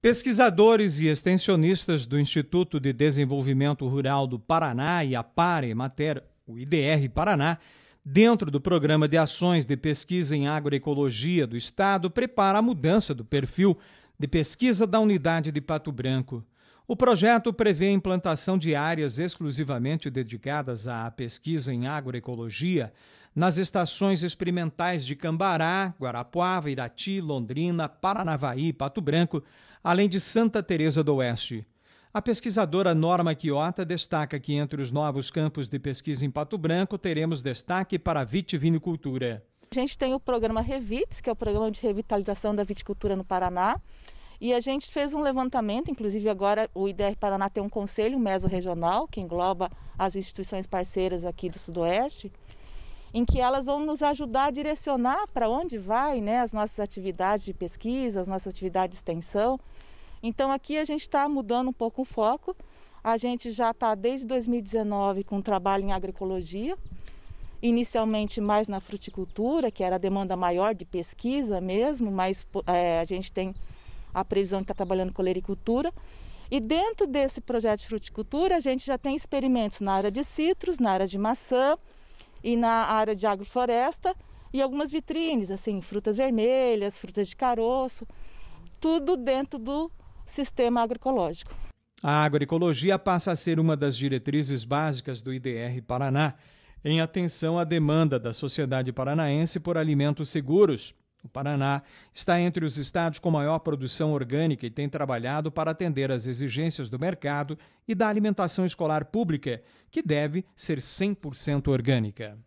Pesquisadores e extensionistas do Instituto de Desenvolvimento Rural do Paraná e a Pare Mater, o IDR Paraná, dentro do Programa de Ações de Pesquisa em Agroecologia do Estado, prepara a mudança do perfil de pesquisa da unidade de Pato Branco. O projeto prevê a implantação de áreas exclusivamente dedicadas à pesquisa em agroecologia nas estações experimentais de Cambará, Guarapuava, Irati, Londrina, Paranavaí e Pato Branco, além de Santa Teresa do Oeste. A pesquisadora Norma Quiota destaca que entre os novos campos de pesquisa em Pato Branco teremos destaque para a vitivinicultura. A gente tem o programa Revites, que é o programa de revitalização da viticultura no Paraná. E a gente fez um levantamento, inclusive agora o IDR Paraná tem um conselho meso-regional, que engloba as instituições parceiras aqui do Sudoeste, em que elas vão nos ajudar a direcionar para onde vai né, as nossas atividades de pesquisa, as nossas atividades de extensão. Então aqui a gente está mudando um pouco o foco. A gente já está desde 2019 com um trabalho em agroecologia, inicialmente mais na fruticultura, que era a demanda maior de pesquisa mesmo, mas é, a gente tem a previsão está trabalhando com lericultura. E dentro desse projeto de fruticultura, a gente já tem experimentos na área de citros, na área de maçã e na área de agrofloresta e algumas vitrines, assim, frutas vermelhas, frutas de caroço, tudo dentro do sistema agroecológico. A agroecologia passa a ser uma das diretrizes básicas do IDR Paraná, em atenção à demanda da sociedade paranaense por alimentos seguros, o Paraná está entre os estados com maior produção orgânica e tem trabalhado para atender às exigências do mercado e da alimentação escolar pública, que deve ser 100% orgânica.